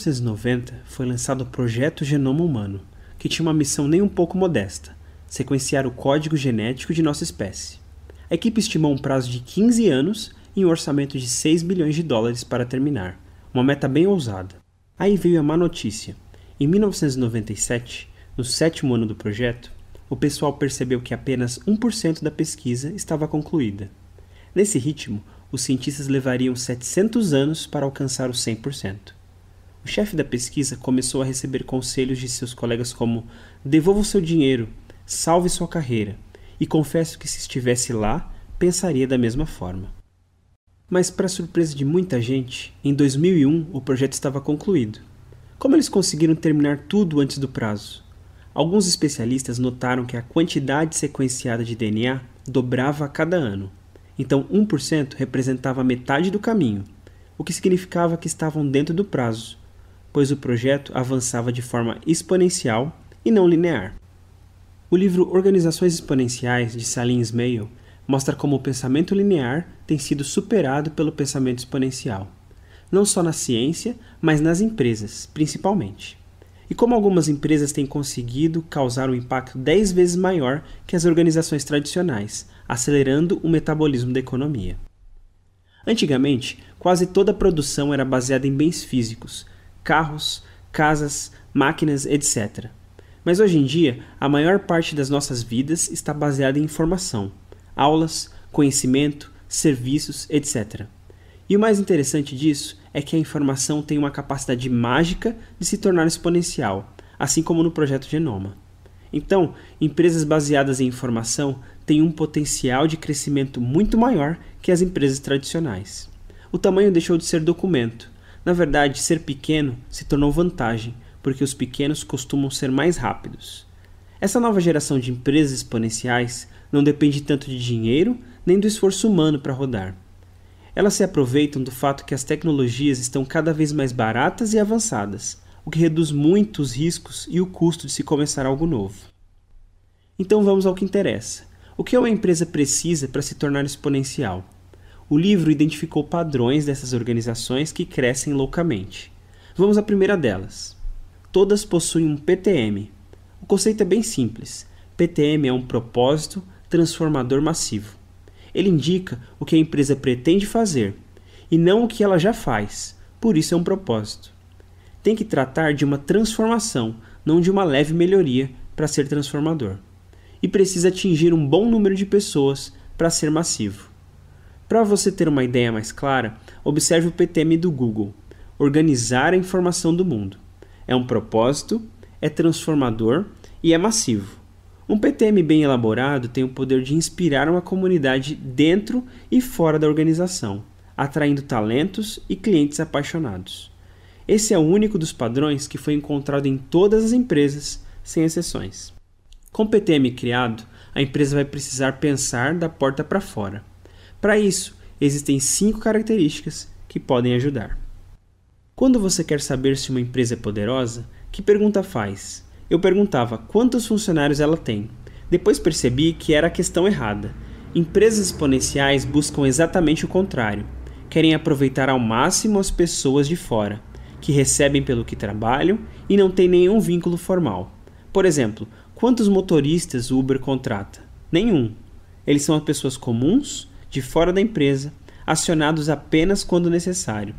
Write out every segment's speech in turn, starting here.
1990 foi lançado o Projeto Genoma Humano, que tinha uma missão nem um pouco modesta: sequenciar o código genético de nossa espécie. A equipe estimou um prazo de 15 anos e um orçamento de 6 bilhões de dólares para terminar, uma meta bem ousada. Aí veio a má notícia. Em 1997, no sétimo ano do projeto, o pessoal percebeu que apenas 1% da pesquisa estava concluída. Nesse ritmo, os cientistas levariam 700 anos para alcançar os 100%. O chefe da pesquisa começou a receber conselhos de seus colegas como devolva o seu dinheiro, salve sua carreira, e confesso que se estivesse lá, pensaria da mesma forma. Mas, para surpresa de muita gente, em 2001 o projeto estava concluído. Como eles conseguiram terminar tudo antes do prazo? Alguns especialistas notaram que a quantidade sequenciada de DNA dobrava a cada ano. Então, 1% representava metade do caminho, o que significava que estavam dentro do prazo, pois o projeto avançava de forma exponencial e não linear. O livro Organizações Exponenciais, de Salim Ismail, mostra como o pensamento linear tem sido superado pelo pensamento exponencial, não só na ciência, mas nas empresas, principalmente. E como algumas empresas têm conseguido causar um impacto 10 vezes maior que as organizações tradicionais, acelerando o metabolismo da economia. Antigamente, quase toda a produção era baseada em bens físicos, carros, casas, máquinas, etc. Mas hoje em dia, a maior parte das nossas vidas está baseada em informação, aulas, conhecimento, serviços, etc. E o mais interessante disso é que a informação tem uma capacidade mágica de se tornar exponencial, assim como no projeto Genoma. Então, empresas baseadas em informação têm um potencial de crescimento muito maior que as empresas tradicionais. O tamanho deixou de ser documento na verdade, ser pequeno se tornou vantagem, porque os pequenos costumam ser mais rápidos. Essa nova geração de empresas exponenciais não depende tanto de dinheiro nem do esforço humano para rodar. Elas se aproveitam do fato que as tecnologias estão cada vez mais baratas e avançadas, o que reduz muito os riscos e o custo de se começar algo novo. Então vamos ao que interessa. O que uma empresa precisa para se tornar exponencial? O livro identificou padrões dessas organizações que crescem loucamente. Vamos à primeira delas. Todas possuem um PTM. O conceito é bem simples. PTM é um propósito transformador massivo. Ele indica o que a empresa pretende fazer e não o que ela já faz. Por isso é um propósito. Tem que tratar de uma transformação, não de uma leve melhoria para ser transformador. E precisa atingir um bom número de pessoas para ser massivo. Para você ter uma ideia mais clara, observe o PTM do Google: organizar a informação do mundo. É um propósito, é transformador e é massivo. Um PTM bem elaborado tem o poder de inspirar uma comunidade dentro e fora da organização, atraindo talentos e clientes apaixonados. Esse é o único dos padrões que foi encontrado em todas as empresas, sem exceções. Com o PTM criado, a empresa vai precisar pensar da porta para fora. Para isso, existem cinco características que podem ajudar. Quando você quer saber se uma empresa é poderosa, que pergunta faz? Eu perguntava quantos funcionários ela tem. Depois percebi que era a questão errada. Empresas exponenciais buscam exatamente o contrário. Querem aproveitar ao máximo as pessoas de fora, que recebem pelo que trabalham e não têm nenhum vínculo formal. Por exemplo, quantos motoristas o Uber contrata? Nenhum. Eles são as pessoas comuns de fora da empresa, acionados apenas quando necessário.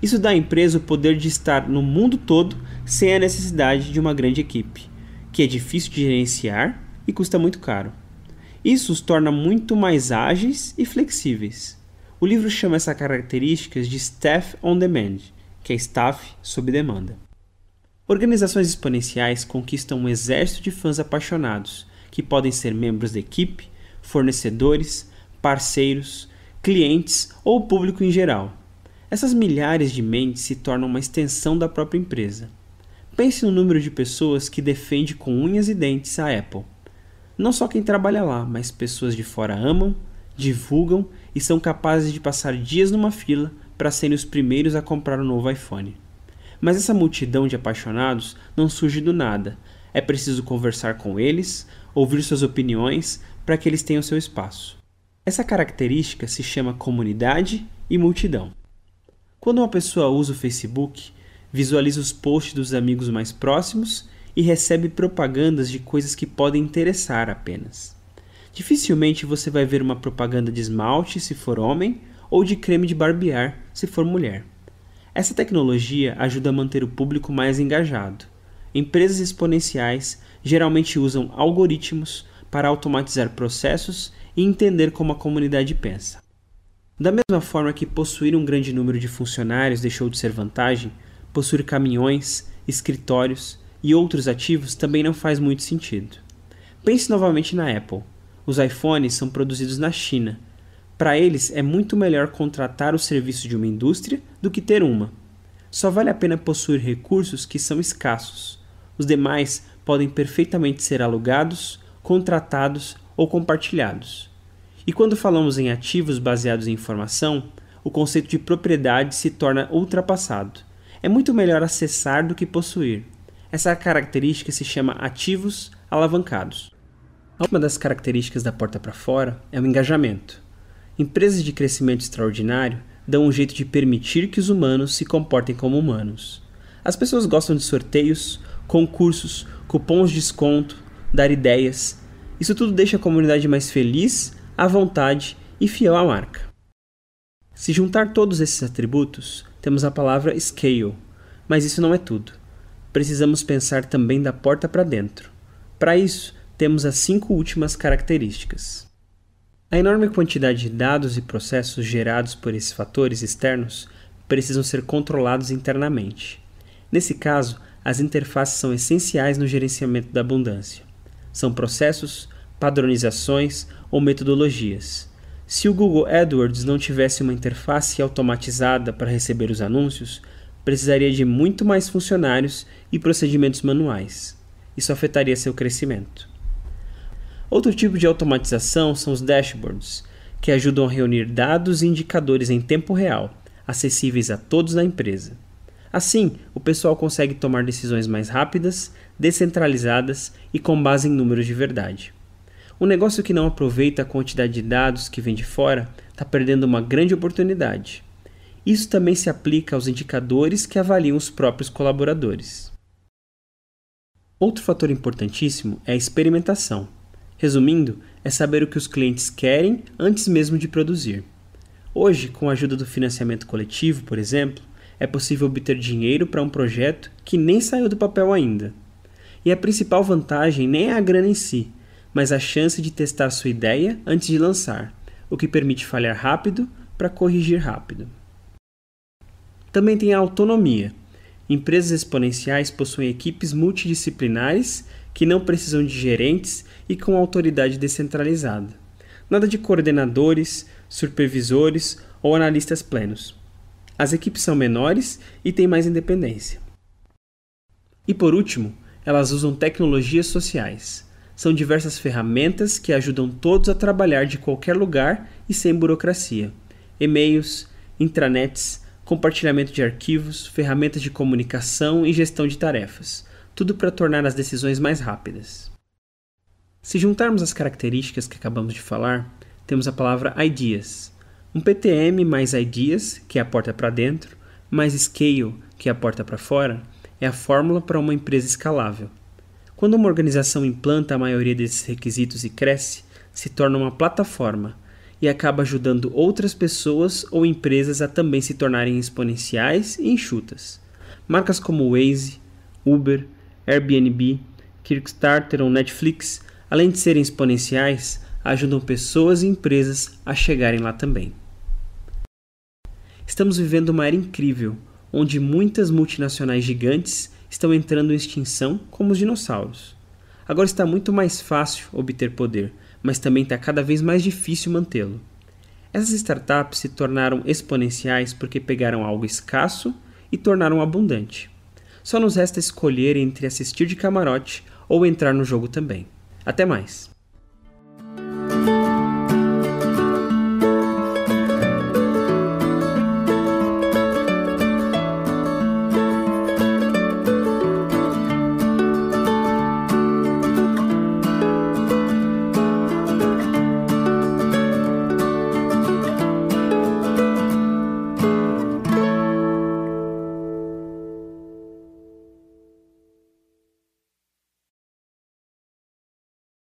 Isso dá à empresa o poder de estar no mundo todo sem a necessidade de uma grande equipe, que é difícil de gerenciar e custa muito caro. Isso os torna muito mais ágeis e flexíveis. O livro chama essas características de staff on demand, que é staff sob demanda. Organizações exponenciais conquistam um exército de fãs apaixonados, que podem ser membros da equipe, fornecedores, parceiros, clientes ou público em geral. Essas milhares de mentes se tornam uma extensão da própria empresa. Pense no número de pessoas que defende com unhas e dentes a Apple. Não só quem trabalha lá, mas pessoas de fora amam, divulgam e são capazes de passar dias numa fila para serem os primeiros a comprar o um novo iPhone. Mas essa multidão de apaixonados não surge do nada. É preciso conversar com eles, ouvir suas opiniões para que eles tenham seu espaço. Essa característica se chama comunidade e multidão. Quando uma pessoa usa o Facebook, visualiza os posts dos amigos mais próximos e recebe propagandas de coisas que podem interessar apenas. Dificilmente você vai ver uma propaganda de esmalte se for homem ou de creme de barbear se for mulher. Essa tecnologia ajuda a manter o público mais engajado. Empresas exponenciais geralmente usam algoritmos para automatizar processos e entender como a comunidade pensa. Da mesma forma que possuir um grande número de funcionários deixou de ser vantagem, possuir caminhões, escritórios e outros ativos também não faz muito sentido. Pense novamente na Apple. Os iPhones são produzidos na China. Para eles é muito melhor contratar o serviço de uma indústria do que ter uma. Só vale a pena possuir recursos que são escassos. Os demais podem perfeitamente ser alugados, contratados ou compartilhados. E quando falamos em ativos baseados em informação, o conceito de propriedade se torna ultrapassado. É muito melhor acessar do que possuir. Essa característica se chama ativos alavancados. Uma das características da porta para fora é o engajamento. Empresas de crescimento extraordinário dão um jeito de permitir que os humanos se comportem como humanos. As pessoas gostam de sorteios, concursos, cupons de desconto, dar ideias, isso tudo deixa a comunidade mais feliz, à vontade e fiel à marca. Se juntar todos esses atributos, temos a palavra scale, mas isso não é tudo. Precisamos pensar também da porta para dentro. Para isso, temos as cinco últimas características. A enorme quantidade de dados e processos gerados por esses fatores externos precisam ser controlados internamente. Nesse caso, as interfaces são essenciais no gerenciamento da abundância são processos, padronizações ou metodologias. Se o Google AdWords não tivesse uma interface automatizada para receber os anúncios, precisaria de muito mais funcionários e procedimentos manuais. Isso afetaria seu crescimento. Outro tipo de automatização são os dashboards, que ajudam a reunir dados e indicadores em tempo real, acessíveis a todos na empresa. Assim, o pessoal consegue tomar decisões mais rápidas, descentralizadas e com base em números de verdade. Um negócio que não aproveita a quantidade de dados que vem de fora está perdendo uma grande oportunidade. Isso também se aplica aos indicadores que avaliam os próprios colaboradores. Outro fator importantíssimo é a experimentação. Resumindo, é saber o que os clientes querem antes mesmo de produzir. Hoje, com a ajuda do financiamento coletivo, por exemplo, é possível obter dinheiro para um projeto que nem saiu do papel ainda. E a principal vantagem nem é a grana em si, mas a chance de testar sua ideia antes de lançar, o que permite falhar rápido para corrigir rápido. Também tem a autonomia. Empresas exponenciais possuem equipes multidisciplinares que não precisam de gerentes e com autoridade descentralizada. Nada de coordenadores, supervisores ou analistas plenos. As equipes são menores e têm mais independência. E por último, elas usam tecnologias sociais. São diversas ferramentas que ajudam todos a trabalhar de qualquer lugar e sem burocracia. E-mails, intranets, compartilhamento de arquivos, ferramentas de comunicação e gestão de tarefas, tudo para tornar as decisões mais rápidas. Se juntarmos as características que acabamos de falar, temos a palavra ideas. Um PTM mais ideas, que é a porta para dentro, mais scale, que é a porta para fora, é a fórmula para uma empresa escalável. Quando uma organização implanta a maioria desses requisitos e cresce, se torna uma plataforma e acaba ajudando outras pessoas ou empresas a também se tornarem exponenciais e enxutas. Marcas como Waze, Uber, Airbnb, Kickstarter ou Netflix, além de serem exponenciais, ajudam pessoas e empresas a chegarem lá também. Estamos vivendo uma era incrível, onde muitas multinacionais gigantes estão entrando em extinção, como os dinossauros. Agora está muito mais fácil obter poder, mas também está cada vez mais difícil mantê-lo. Essas startups se tornaram exponenciais porque pegaram algo escasso e tornaram abundante. Só nos resta escolher entre assistir de camarote ou entrar no jogo também. Até mais!